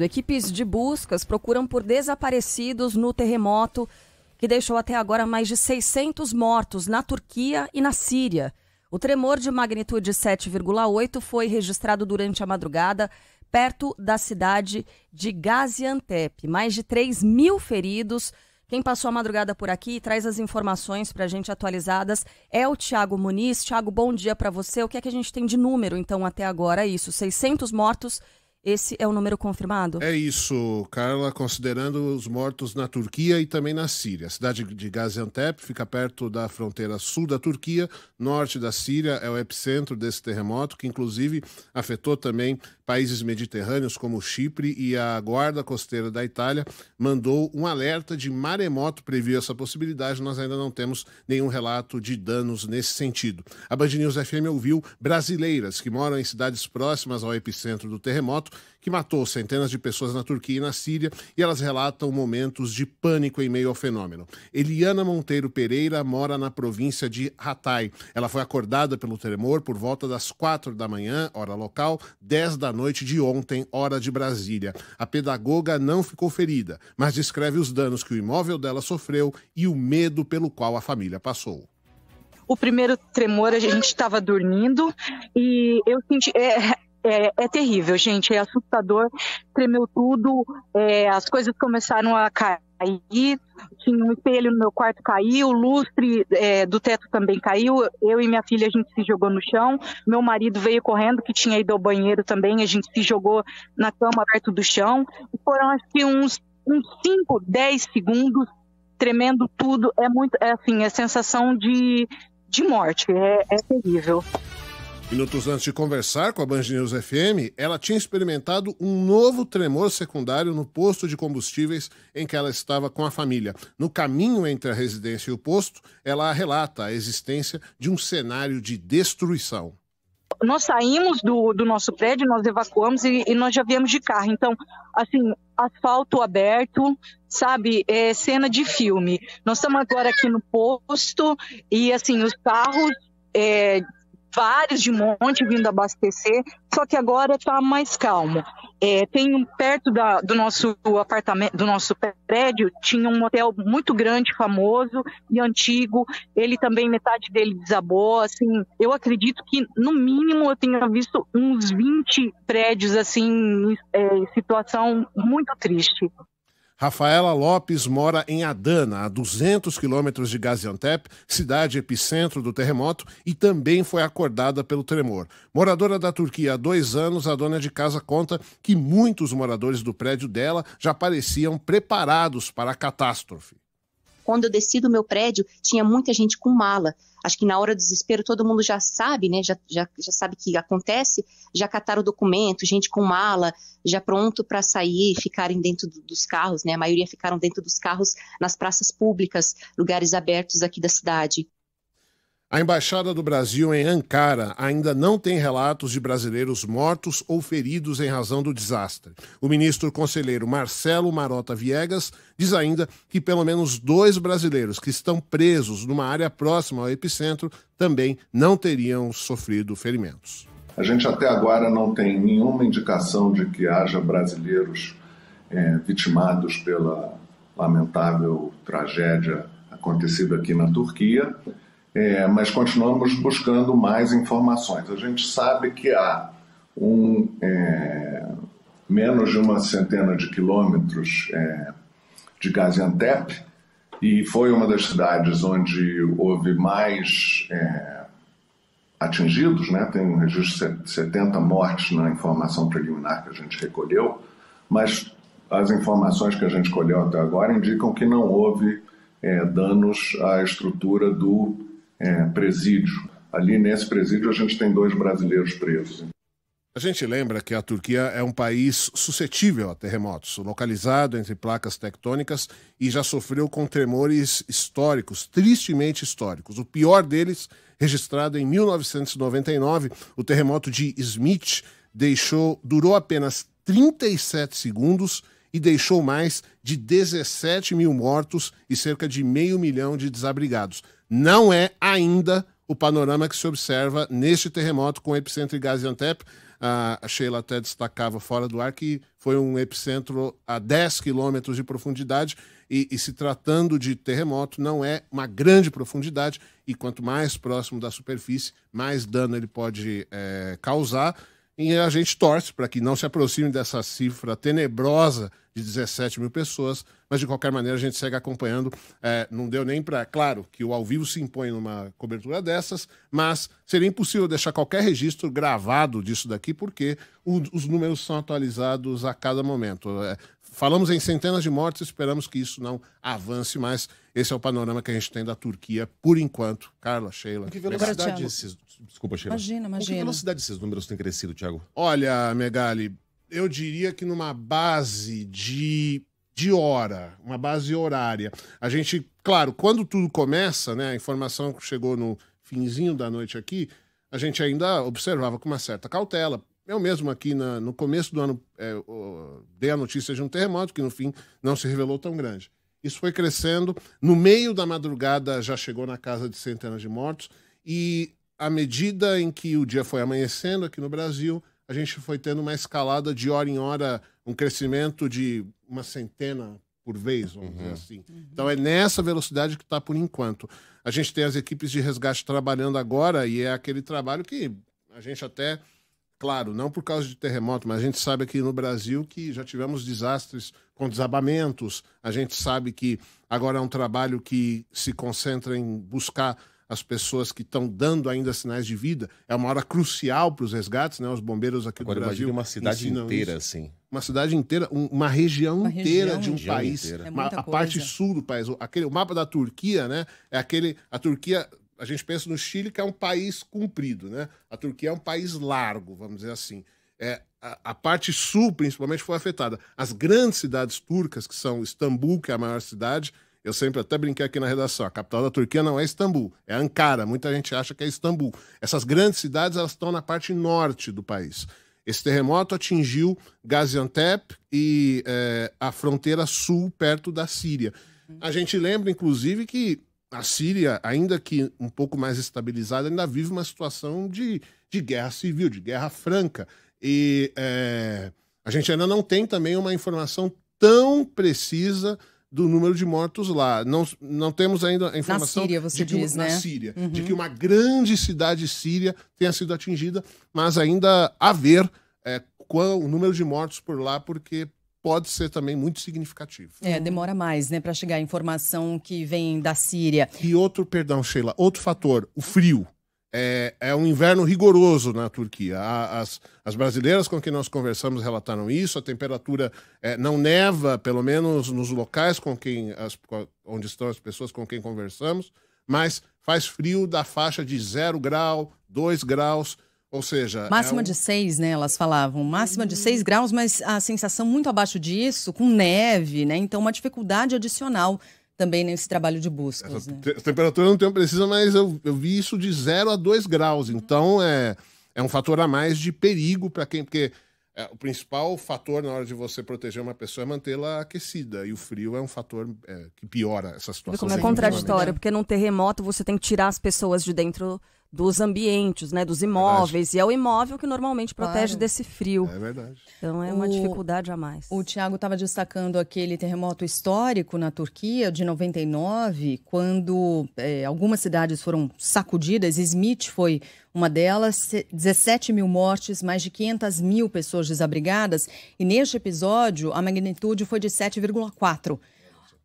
Equipes de buscas procuram por desaparecidos no terremoto que deixou até agora mais de 600 mortos na Turquia e na Síria. O tremor de magnitude 7,8 foi registrado durante a madrugada perto da cidade de Gaziantep. Mais de 3 mil feridos. Quem passou a madrugada por aqui e traz as informações para a gente atualizadas é o Tiago Muniz. Tiago, bom dia para você. O que é que a gente tem de número, então, até agora? Isso, 600 mortos esse é o número confirmado? É isso, Carla, considerando os mortos na Turquia e também na Síria. A cidade de Gaziantep fica perto da fronteira sul da Turquia, norte da Síria, é o epicentro desse terremoto, que inclusive afetou também países mediterrâneos como Chipre e a Guarda Costeira da Itália mandou um alerta de maremoto previu essa possibilidade. Nós ainda não temos nenhum relato de danos nesse sentido. A Band News FM ouviu brasileiras que moram em cidades próximas ao epicentro do terremoto, que matou centenas de pessoas na Turquia e na Síria, e elas relatam momentos de pânico em meio ao fenômeno. Eliana Monteiro Pereira mora na província de Hatay. Ela foi acordada pelo tremor por volta das quatro da manhã, hora local, 10 da noite de ontem, hora de Brasília. A pedagoga não ficou ferida, mas descreve os danos que o imóvel dela sofreu e o medo pelo qual a família passou. O primeiro tremor, a gente estava dormindo e eu senti. É... É, é, terrível, gente. É assustador. Tremeu tudo. É, as coisas começaram a cair caí, tinha um espelho no meu quarto caiu, o lustre é, do teto também caiu. Eu e minha filha a gente se jogou no chão. Meu marido veio correndo que tinha ido ao banheiro também. A gente se jogou na cama perto do chão. foram acho que uns 5, 10 segundos tremendo tudo. É muito, é assim, é sensação de de morte. É, é terrível. Minutos antes de conversar com a Band News FM, ela tinha experimentado um novo tremor secundário no posto de combustíveis em que ela estava com a família. No caminho entre a residência e o posto, ela relata a existência de um cenário de destruição nós saímos do, do, nosso prédio, nós evacuamos e, e, nós já viemos de carro. Então, assim, asfalto aberto, sabe? É cena de filme. Nós estamos agora aqui no posto e, assim, os carros é, vários de monte vindo abastecer, só que agora está mais calmo. É, tem um, perto da, do nosso apartamento, do nosso prédio, tinha um hotel muito grande, famoso e antigo. Ele também metade dele desabou. Assim, eu acredito que no mínimo eu tenha visto uns 20 prédios assim, é, situação muito triste. Rafaela Lopes mora em Adana, a 200 quilômetros de Gaziantep, cidade epicentro do terremoto, e também foi acordada pelo tremor. Moradora da Turquia há dois anos, a dona de casa conta que muitos moradores do prédio dela já pareciam preparados para a catástrofe. Quando eu desci do meu prédio, tinha muita gente com mala. Acho que na hora do desespero todo mundo já sabe, né? Já, já, já sabe que acontece. Já cataram o documento, gente com mala, já pronto para sair, ficarem dentro do, dos carros, né? A maioria ficaram dentro dos carros nas praças públicas, lugares abertos aqui da cidade. A Embaixada do Brasil em Ankara ainda não tem relatos de brasileiros mortos ou feridos em razão do desastre. O ministro conselheiro Marcelo Marota Viegas diz ainda que pelo menos dois brasileiros que estão presos numa área próxima ao epicentro também não teriam sofrido ferimentos. A gente até agora não tem nenhuma indicação de que haja brasileiros é, vitimados pela lamentável tragédia acontecida aqui na Turquia é, mas continuamos buscando mais informações. A gente sabe que há um, é, menos de uma centena de quilômetros é, de Gaziantep, e foi uma das cidades onde houve mais é, atingidos, né? tem um registro de 70 mortes na informação preliminar que a gente recolheu, mas as informações que a gente colheu até agora indicam que não houve é, danos à estrutura do é, presídio. Ali nesse presídio a gente tem dois brasileiros presos. A gente lembra que a Turquia é um país suscetível a terremotos, localizado entre placas tectônicas e já sofreu com tremores históricos, tristemente históricos. O pior deles, registrado em 1999, o terremoto de Izmit deixou durou apenas 37 segundos e deixou mais de 17 mil mortos e cerca de meio milhão de desabrigados. Não é ainda o panorama que se observa neste terremoto com epicentro em Gaziantep. A Sheila até destacava fora do ar que foi um epicentro a 10 quilômetros de profundidade e, e, se tratando de terremoto, não é uma grande profundidade e quanto mais próximo da superfície, mais dano ele pode é, causar. E a gente torce para que não se aproxime dessa cifra tenebrosa de 17 mil pessoas, mas de qualquer maneira a gente segue acompanhando. É, não deu nem para. Claro que o ao vivo se impõe numa cobertura dessas, mas seria impossível deixar qualquer registro gravado disso daqui, porque o, os números são atualizados a cada momento. É, falamos em centenas de mortes, esperamos que isso não avance, mais. esse é o panorama que a gente tem da Turquia por enquanto. Carla, Sheila. Que velocidade esses... Desculpa, Sheila. Imagina, imagina. Com que velocidade esses números têm crescido, Thiago? Olha, Megali, eu diria que numa base de de hora, uma base horária. A gente, claro, quando tudo começa, né, a informação que chegou no finzinho da noite aqui, a gente ainda observava com uma certa cautela, eu mesmo aqui na, no começo do ano é, o, dei a notícia de um terremoto que no fim não se revelou tão grande. Isso foi crescendo. No meio da madrugada já chegou na casa de centenas de mortos e à medida em que o dia foi amanhecendo aqui no Brasil, a gente foi tendo uma escalada de hora em hora, um crescimento de uma centena por vez, vamos uhum. dizer assim. Uhum. Então é nessa velocidade que está por enquanto. A gente tem as equipes de resgate trabalhando agora e é aquele trabalho que a gente até claro, não por causa de terremoto, mas a gente sabe aqui no Brasil que já tivemos desastres com desabamentos. A gente sabe que agora é um trabalho que se concentra em buscar as pessoas que estão dando ainda sinais de vida. É uma hora crucial para os resgates, né? Os bombeiros aqui agora, do Brasil. uma cidade inteira, isso. assim. Uma cidade inteira, um, uma região uma inteira região, de um país. Inteira. É uma, a parte sul do país. Aquele, o mapa da Turquia, né? É aquele. A Turquia a gente pensa no Chile, que é um país comprido, né? A Turquia é um país largo, vamos dizer assim. É, a, a parte sul, principalmente, foi afetada. As grandes cidades turcas, que são Istambul, que é a maior cidade, eu sempre até brinquei aqui na redação, a capital da Turquia não é Istambul, é Ankara. Muita gente acha que é Istambul. Essas grandes cidades elas estão na parte norte do país. Esse terremoto atingiu Gaziantep e é, a fronteira sul, perto da Síria. A gente lembra, inclusive, que a Síria, ainda que um pouco mais estabilizada, ainda vive uma situação de, de guerra civil, de guerra franca. E é, a gente ainda não tem também uma informação tão precisa do número de mortos lá. Não, não temos ainda a informação. Na Síria, você de que, diz, né? na né? Síria, uhum. de que uma grande cidade síria tenha sido atingida, mas ainda haver é, qual o número de mortos por lá, porque pode ser também muito significativo. É, demora mais, né, para chegar a informação que vem da Síria. E outro, perdão, Sheila, outro fator, o frio. É, é um inverno rigoroso na Turquia. As, as brasileiras com quem nós conversamos relataram isso. A temperatura é, não neva, pelo menos nos locais com quem as, onde estão as pessoas com quem conversamos, mas faz frio da faixa de zero grau, dois graus. Ou seja. É Máxima é um... de 6, né? Elas falavam. Máxima de 6 graus, mas a sensação muito abaixo disso, com neve, né? Então, uma dificuldade adicional também nesse trabalho de buscas. Né? temperatura não tem precisa, mas eu, eu, vi isso de 0 a 2 graus. Então, é, é um fator a mais de perigo para quem. Porque é, o principal fator na hora de você proteger uma pessoa é mantê-la aquecida. E o frio é um fator é, que piora essa situação. Como é contraditório, porque num terremoto você tem que tirar as pessoas de dentro dos ambientes, né, dos imóveis. E é o imóvel que normalmente protege claro. desse frio. É verdade. Então é uma o, dificuldade a mais. O Tiago estava destacando aquele terremoto histórico na Turquia de 99, quando é, algumas cidades foram sacudidas. Izmit foi uma delas, 17 mil mortes, mais de 500 mil pessoas desabrigadas. E neste episódio, a magnitude foi de 7,4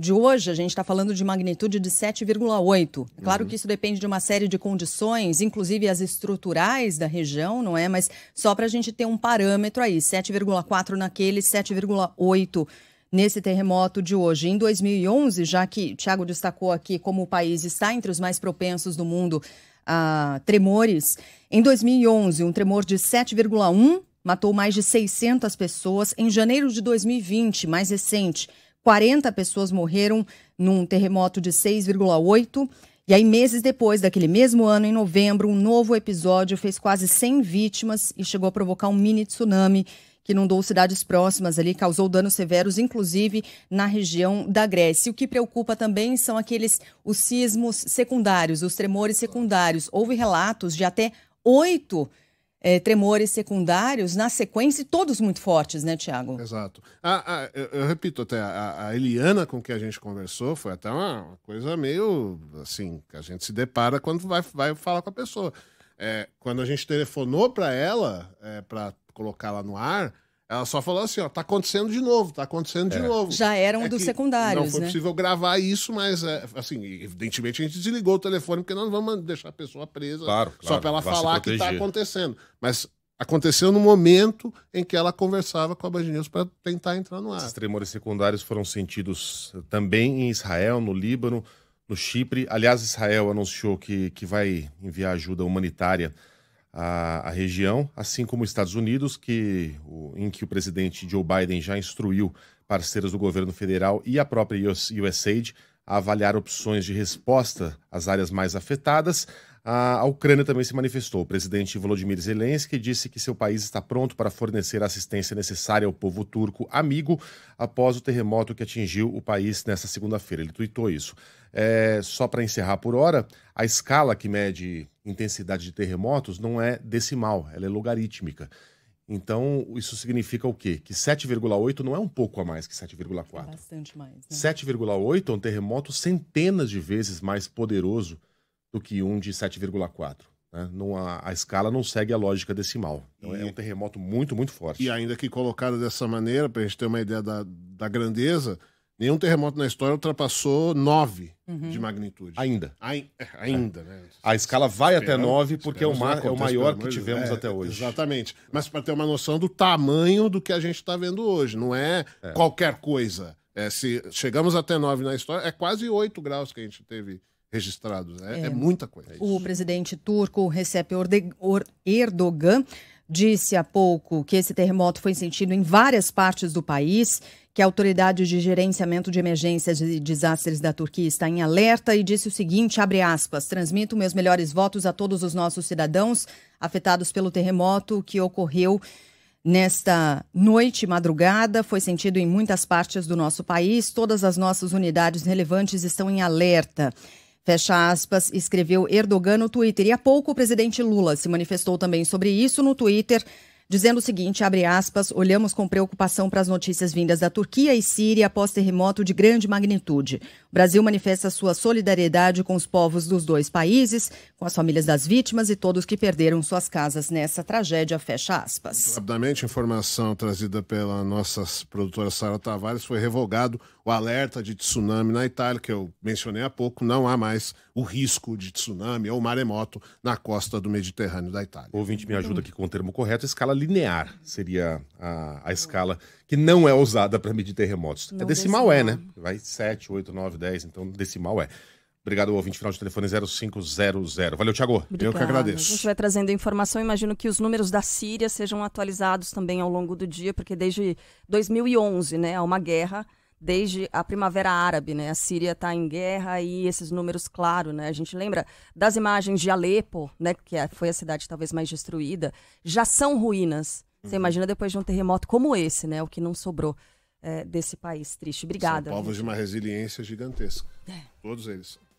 de hoje, a gente está falando de magnitude de 7,8. claro uhum. que isso depende de uma série de condições, inclusive as estruturais da região, não é? Mas só para a gente ter um parâmetro aí: 7,4 naquele, 7,8 nesse terremoto de hoje. Em 2011, já que Tiago destacou aqui como o país está entre os mais propensos do mundo a tremores, em 2011, um tremor de 7,1 matou mais de 600 pessoas. Em janeiro de 2020, mais recente, 40 pessoas morreram num terremoto de 6,8. E aí, meses depois, daquele mesmo ano, em novembro, um novo episódio fez quase 100 vítimas e chegou a provocar um mini tsunami que inundou cidades próximas ali, causou danos severos, inclusive na região da Grécia. O que preocupa também são aqueles os sismos secundários, os tremores secundários. Houve relatos de até oito é, tremores secundários na sequência, todos muito fortes, né, Tiago? Exato. A, a, eu, eu, repito até, a, a, Eliana com que a gente conversou foi até uma, uma, coisa meio assim, que a gente se depara quando vai, vai falar com a pessoa. É, quando a gente telefonou para ela, é, para colocar la no ar, ela só falou assim, ó, tá acontecendo de novo, tá acontecendo é. de novo. Já era um é dos secundários, Não foi né? possível gravar isso, mas, é, assim, evidentemente a gente desligou o telefone, porque nós não vamos deixar a pessoa presa claro, só claro, para ela falar que tá acontecendo. Mas aconteceu no momento em que ela conversava com a Band News para tentar entrar no ar. Esses tremores secundários foram sentidos também em Israel, no Líbano, no Chipre. Aliás, Israel anunciou que, que vai enviar ajuda humanitária a, a região, assim como os Estados Unidos, que, o, em que o presidente Joe Biden já instruiu parceiros do governo federal e a própria US, USAID a avaliar opções de resposta às áreas mais afetadas. A Ucrânia também se manifestou. O presidente Volodymyr Zelensky disse que seu país está pronto para fornecer a assistência necessária ao povo turco amigo após o terremoto que atingiu o país nesta segunda-feira. Ele tuitou isso. É, só para encerrar por hora, a escala que mede intensidade de terremotos não é decimal, ela é logarítmica. Então, isso significa o quê? Que 7,8 não é um pouco a mais que 7,4. É bastante mais. Né? 7,8 é um terremoto centenas de vezes mais poderoso do que um de 7,4. Né? a, a, escala não segue a lógica decimal. Então, é e... é um terremoto muito, muito forte. E ainda que colocado dessa maneira, para a gente ter uma ideia da, da grandeza, Nenhum terremoto na história ultrapassou 9 uhum. de magnitude. Ainda. Ai, é, ainda, é. né? A escala vai esperamos, até 9 porque é o, mar, é o maior né? que tivemos é, até hoje. Exatamente. Mas para ter uma noção do tamanho do que a gente está vendo hoje. Não é, é. qualquer coisa. É, se chegamos até 9 na história, é quase 8 graus que a gente teve registrados. É, é. é, muita coisa. É o presidente turco Recep Erdogan disse há pouco que esse terremoto foi sentido em várias partes do país, que a Autoridade de Gerenciamento de Emergências e Desastres da Turquia está em alerta e disse o seguinte, abre aspas, transmito meus melhores votos a todos os nossos cidadãos afetados pelo terremoto que ocorreu Nesta noite, madrugada, foi sentido em muitas partes do nosso país. Todas as nossas unidades relevantes estão em alerta. Fecha aspas, escreveu Erdogan no Twitter. E há pouco o presidente Lula se manifestou também sobre isso no Twitter, dizendo o seguinte, abre aspas, olhamos com preocupação para as notícias vindas da Turquia e Síria após terremoto de grande magnitude. O Brasil manifesta sua solidariedade com os povos dos dois países, com as famílias das vítimas e todos que perderam suas casas nessa tragédia, fecha aspas. Rapidamente, informação trazida pela nossa produtora Sara Tavares, foi revogado o alerta de tsunami na Itália, que eu mencionei há pouco, não há mais o risco de tsunami ou maremoto na costa do Mediterrâneo da Itália. O ouvinte me ajuda aqui com o termo correto, escala linear seria a, a escala que não é usada para medir terremotos. é decimal, decimal, é, né? Vai 7, 8, 9, 10, então decimal é. Obrigado, ouvinte. Final de telefone 0500. É Valeu, Thiago. Obrigada. Eu que agradeço. A gente vai trazendo informação. Imagino que os números da Síria sejam atualizados também ao longo do dia, porque desde 2011, né, há uma guerra desde a Primavera Árabe, né? A Síria está em guerra e esses números, claro, né? A gente lembra das imagens de Alepo, né? Que é, foi a cidade talvez mais destruída, já são ruínas. Você uhum. imagina depois de um terremoto como esse, né? O que não sobrou é, desse país triste. Obrigada. São povos gente. de uma resiliência gigantesca. É. Todos eles.